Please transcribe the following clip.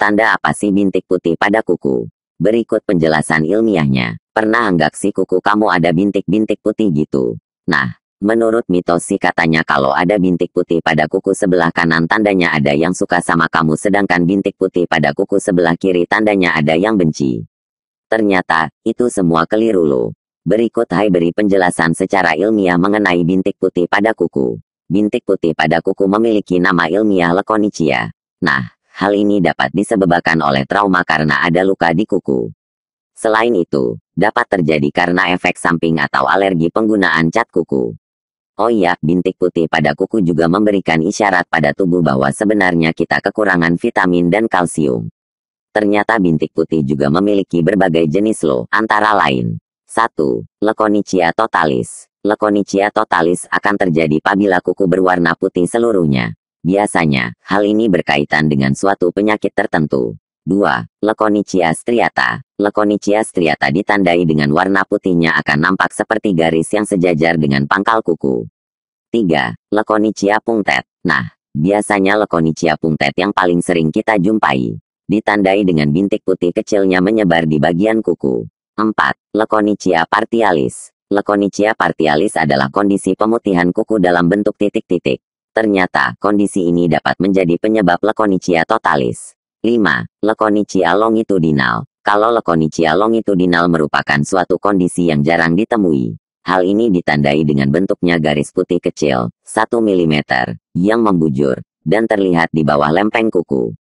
Tanda apa sih bintik putih pada kuku? Berikut penjelasan ilmiahnya. Pernah enggak sih kuku kamu ada bintik-bintik putih gitu? Nah, menurut mitos sih katanya kalau ada bintik putih pada kuku sebelah kanan tandanya ada yang suka sama kamu sedangkan bintik putih pada kuku sebelah kiri tandanya ada yang benci. Ternyata, itu semua keliru loh. Berikut Hai beri penjelasan secara ilmiah mengenai bintik putih pada kuku. Bintik putih pada kuku memiliki nama ilmiah Lekonicia. Nah, Hal ini dapat disebabkan oleh trauma karena ada luka di kuku. Selain itu, dapat terjadi karena efek samping atau alergi penggunaan cat kuku. Oh iya, bintik putih pada kuku juga memberikan isyarat pada tubuh bahwa sebenarnya kita kekurangan vitamin dan kalsium. Ternyata bintik putih juga memiliki berbagai jenis loh, antara lain. 1. Lekonicia totalis. Lekonicia totalis akan terjadi apabila kuku berwarna putih seluruhnya. Biasanya, hal ini berkaitan dengan suatu penyakit tertentu. 2. Lekonicea striata. Lekonicea striata ditandai dengan warna putihnya akan nampak seperti garis yang sejajar dengan pangkal kuku. 3. Lekonicea punctet. Nah, biasanya Lekonicea punctet yang paling sering kita jumpai. Ditandai dengan bintik putih kecilnya menyebar di bagian kuku. 4. Lekonicea partialis. Lekonicea partialis adalah kondisi pemutihan kuku dalam bentuk titik-titik. Ternyata, kondisi ini dapat menjadi penyebab lekonicia totalis. 5. Lekonicia longitudinal. Kalau lekonicia longitudinal merupakan suatu kondisi yang jarang ditemui, hal ini ditandai dengan bentuknya garis putih kecil, 1 mm, yang membujur, dan terlihat di bawah lempeng kuku.